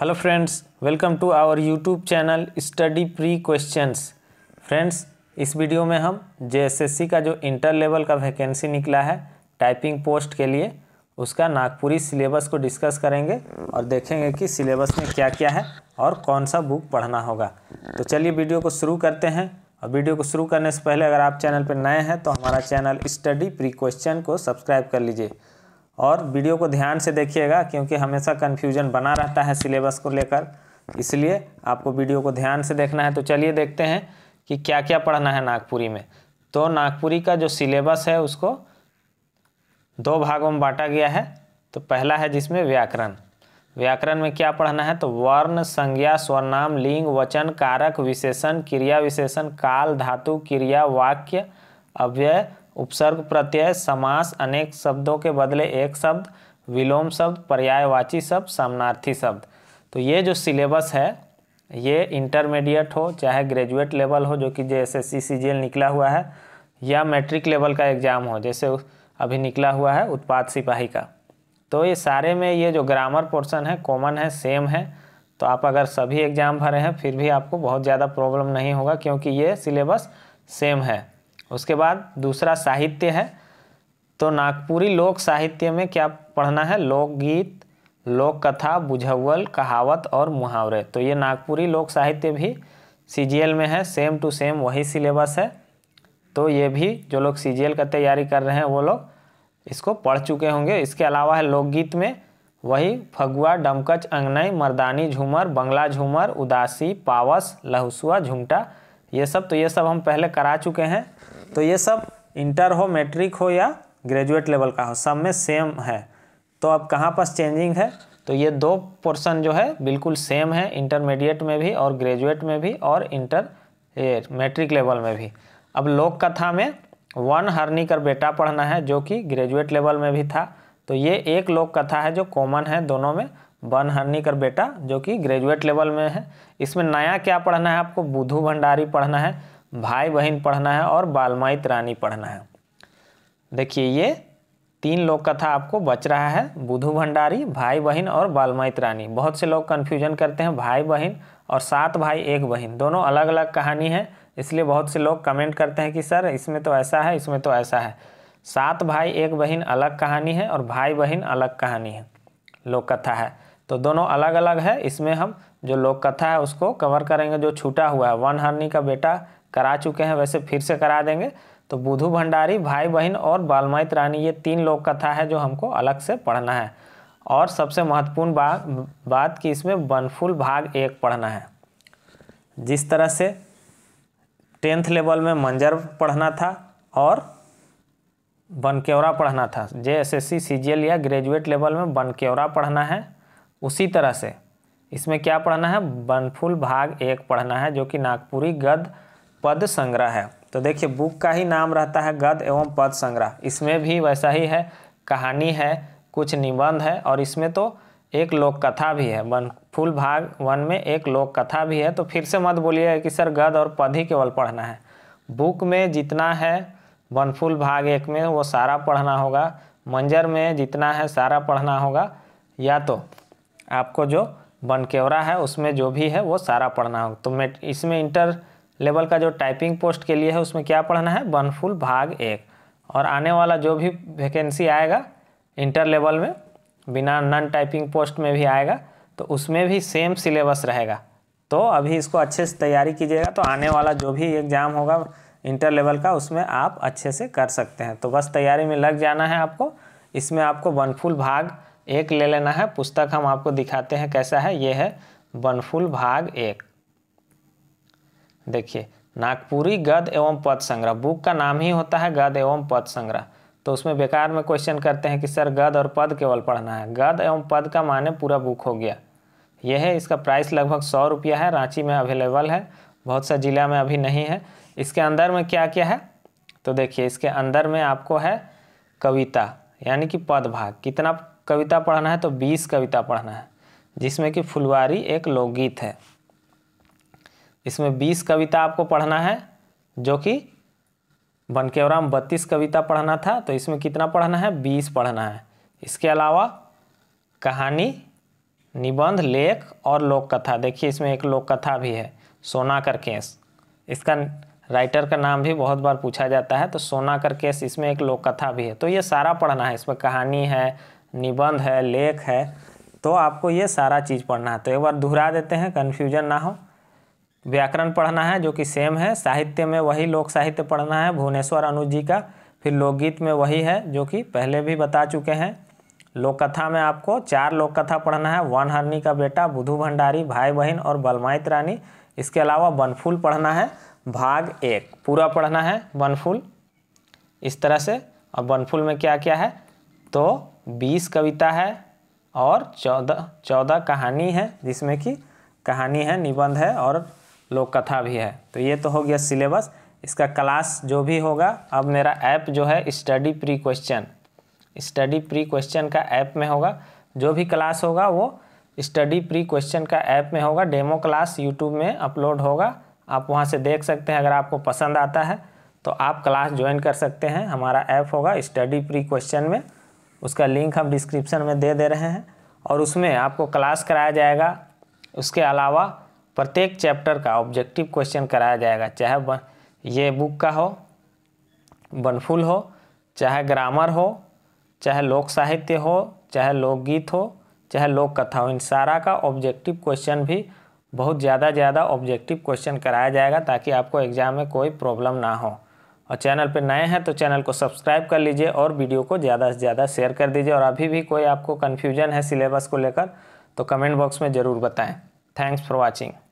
hello friends welcome to our YouTube channel study pre questions friends इस video में हम JSSC का जो इंटर लेवल का वैकेंसी निकला है टाइपिंग पोस्ट के लिए उसका नागपुरी सिलेबस को डिस्कस करेंगे और देखेंगे कि सिलेबस में क्या क्या है और कौन सा बुक पढ़ना होगा तो चलिए वीडियो को शुरू करते हैं और वीडियो को शुरू करने से पहले अगर आप चैनल पर नए हैं तो हमारा चैनल स्टडी प्री क्वेश्चन को सब्सक्राइब कर लीजिए और वीडियो को ध्यान से देखिएगा क्योंकि हमेशा कन्फ्यूजन बना रहता है सिलेबस को लेकर इसलिए आपको वीडियो को ध्यान से देखना है तो चलिए देखते हैं कि क्या क्या पढ़ना है नागपुरी में तो नागपुरी का जो सिलेबस है उसको दो भागों में बांटा गया है तो पहला है जिसमें व्याकरण व्याकरण में क्या पढ़ना है तो वर्ण संज्ञा स्वनाम लिंग वचन कारक विशेषण क्रिया विशेषण काल धातु क्रिया वाक्य अव्यय उपसर्ग प्रत्यय समास अनेक शब्दों के बदले एक शब्द विलोम शब्द पर्यायवाची शब्द सामनार्थी शब्द तो ये जो सिलेबस है ये इंटरमीडिएट हो चाहे ग्रेजुएट लेवल हो जो कि जैसे सी सी निकला हुआ है या मैट्रिक लेवल का एग्ज़ाम हो जैसे अभी निकला हुआ है उत्पाद सिपाही का तो ये सारे में ये जो ग्रामर पोर्शन है कॉमन है सेम है तो आप अगर सभी एग्ज़ाम भरे हैं फिर भी आपको बहुत ज़्यादा प्रॉब्लम नहीं होगा क्योंकि ये सिलेबस सेम है उसके बाद दूसरा साहित्य है तो नागपुरी लोक साहित्य में क्या पढ़ना है लोकगीत लोक कथा बुझवल कहावत और मुहावरे तो ये नागपुरी लोक साहित्य भी सी में है सेम टू सेम वही सिलेबस है तो ये भी जो लोग सी का तैयारी कर रहे हैं वो लोग इसको पढ़ चुके होंगे इसके अलावा है लोकगीत में वही फगुआ डमकच अंगनई मर्दानी झूमर बंगला झूमर उदासी पावस लहुसुआ झुमटा ये सब तो ये सब हम पहले करा चुके हैं तो ये सब इंटर हो मेट्रिक हो या ग्रेजुएट लेवल का हो सब में सेम है तो अब कहाँ पास चेंजिंग है तो ये दो पोर्सन जो है बिल्कुल सेम है इंटरमीडिएट में भी और ग्रेजुएट में भी और इंटर मैट्रिक लेवल में भी अब लोक कथा में वन हरनी कर बेटा पढ़ना है जो कि ग्रेजुएट लेवल में भी था तो ये एक लोक कथा है जो कॉमन है दोनों में बन कर बेटा जो कि ग्रेजुएट लेवल में है इसमें नया क्या पढ़ना है आपको बुधू भंडारी पढ़ना है भाई बहन पढ़ना है और बालमाइत रानी पढ़ना है देखिए ये तीन लोक कथा आपको बच रहा है बुधू भंडारी भाई बहन और बालमाइत रानी बहुत से लोग कन्फ्यूजन करते हैं भाई बहन और सात भाई एक बहन दोनों अलग अलग कहानी है इसलिए बहुत से लोग कमेंट करते हैं कि सर इसमें तो ऐसा है इसमें तो ऐसा है सात भाई एक बहन अलग कहानी है और भाई बहन अलग कहानी है लोक कथा है तो दोनों अलग अलग है इसमें हम जो लोक कथा है उसको कवर करेंगे जो छूटा हुआ है वन हरनी का बेटा करा चुके हैं वैसे फिर से करा देंगे तो बुधू भंडारी भाई बहन और बालमाइत रानी ये तीन लोक कथा है जो हमको अलग से पढ़ना है और सबसे महत्वपूर्ण बा, बात कि इसमें बनफुल भाग एक पढ़ना है जिस तरह से टेंथ लेवल में मंजर पढ़ना था और बनकेवरा पढ़ना था J S S C C G L या ग्रेजुएट लेवल में बनकेवरा पढ़ना है उसी तरह से इसमें क्या पढ़ना है बनफुल भाग एक पढ़ना है जो कि नागपुरी गद्य पद संग्रह है तो देखिए बुक का ही नाम रहता है गद्य एवं पद संग्रह इसमें भी वैसा ही है कहानी है कुछ निबंध है और इसमें तो एक लोक कथा भी है वन फुल भाग वन में एक लोक कथा भी है तो फिर से मत बोलिए कि सर गद और पद ही केवल पढ़ना है बुक में जितना है वन फुल भाग एक में वो सारा पढ़ना होगा मंजर में जितना है सारा पढ़ना होगा या तो आपको जो बनकेवरा है उसमें जो भी है वो सारा पढ़ना होगा तो मैं इसमें इंटर लेवल का जो टाइपिंग पोस्ट के लिए है उसमें क्या पढ़ना है फुल भाग एक और आने वाला जो भी वैकेंसी आएगा इंटर लेवल में बिना नॉन टाइपिंग पोस्ट में भी आएगा तो उसमें भी सेम सिलेबस रहेगा तो अभी इसको अच्छे से तैयारी कीजिएगा तो आने वाला जो भी एग्ज़ाम होगा इंटर लेवल का उसमें आप अच्छे से कर सकते हैं तो बस तैयारी में लग जाना है आपको इसमें आपको वनफुल भाग एक ले लेना है पुस्तक हम आपको दिखाते हैं कैसा है ये है बनफुल भाग एक देखिए नागपुरी गद एवं पद संग्रह बुक का नाम ही होता है गद एवं पद संग्रह तो उसमें बेकार में क्वेश्चन करते हैं कि सर गद और पद केवल पढ़ना है गद एवं पद का माने पूरा बुक हो गया यह है इसका प्राइस लगभग सौ रुपया है रांची में अवेलेबल है बहुत सा ज़िला में अभी नहीं है इसके अंदर में क्या क्या है तो देखिए इसके अंदर में आपको है कविता यानी कि पद भाग कितना कविता पढ़ना है तो बीस कविता पढ़ना है जिसमें कि फुलवारी एक लोकगीत है इसमें बीस कविता आपको पढ़ना है जो कि बनकेवराम बत्तीस कविता पढ़ना था तो इसमें कितना पढ़ना है बीस पढ़ना है इसके अलावा कहानी निबंध लेख और लोक कथा देखिए इसमें एक लोक कथा भी है सोना कर केस इसका राइटर का नाम भी बहुत बार पूछा जाता है तो सोना कर केस इसमें एक लोक कथा भी है तो ये सारा पढ़ना है इसमें कहानी है निबंध है लेख है तो आपको ये सारा चीज़ पढ़ना है तो एक बार दोहरा देते हैं कन्फ्यूजन ना हो व्याकरण पढ़ना है जो कि सेम है साहित्य में वही लोक साहित्य पढ़ना है भुवनेश्वर अनुज जी का फिर लोकगीत में वही है जो कि पहले भी बता चुके हैं लोक कथा में आपको चार लोक कथा पढ़ना है वन हरनी का बेटा बुधू भंडारी भाई बहन और बलमाइत रानी इसके अलावा बनफूल पढ़ना है भाग एक पूरा पढ़ना है बनफूल इस तरह से और बनफूल में क्या क्या है तो बीस कविता है और चौदह चौदह कहानी है जिसमें कि कहानी है निबंध है और लोक कथा भी है तो ये तो हो गया सिलेबस इसका क्लास जो भी होगा अब मेरा ऐप जो है study pre question study pre question का ऐप में होगा जो भी क्लास होगा वो स्टडी प्री क्वेश्चन का ऐप में होगा डेमो क्लास यूट्यूब में अपलोड होगा आप वहाँ से देख सकते हैं अगर आपको पसंद आता है तो आप क्लास ज्वाइन कर सकते हैं हमारा ऐप होगा स्टडी प्री क्वेश्चन में उसका लिंक हम डिस्क्रिप्शन में दे दे रहे हैं और उसमें आपको क्लास कराया जाएगा उसके अलावा प्रत्येक चैप्टर का ऑब्जेक्टिव क्वेश्चन कराया जाएगा चाहे बन, ये बुक का हो बनफुल हो चाहे ग्रामर हो चाहे लोक साहित्य हो चाहे लोकगीत हो चाहे लोक कथा हो इन सारा का ऑब्जेक्टिव क्वेश्चन भी बहुत ज़्यादा ज़्यादा ऑब्जेक्टिव क्वेश्चन कराया जाएगा ताकि आपको एग्ज़ाम में कोई प्रॉब्लम ना हो और चैनल पर नए हैं तो चैनल को सब्सक्राइब कर लीजिए और वीडियो को ज़्यादा से ज़्यादा शेयर कर दीजिए और अभी भी कोई आपको कन्फ्यूजन है सिलेबस को लेकर तो कमेंट बॉक्स में ज़रूर बताएँ थैंक्स फॉर वॉचिंग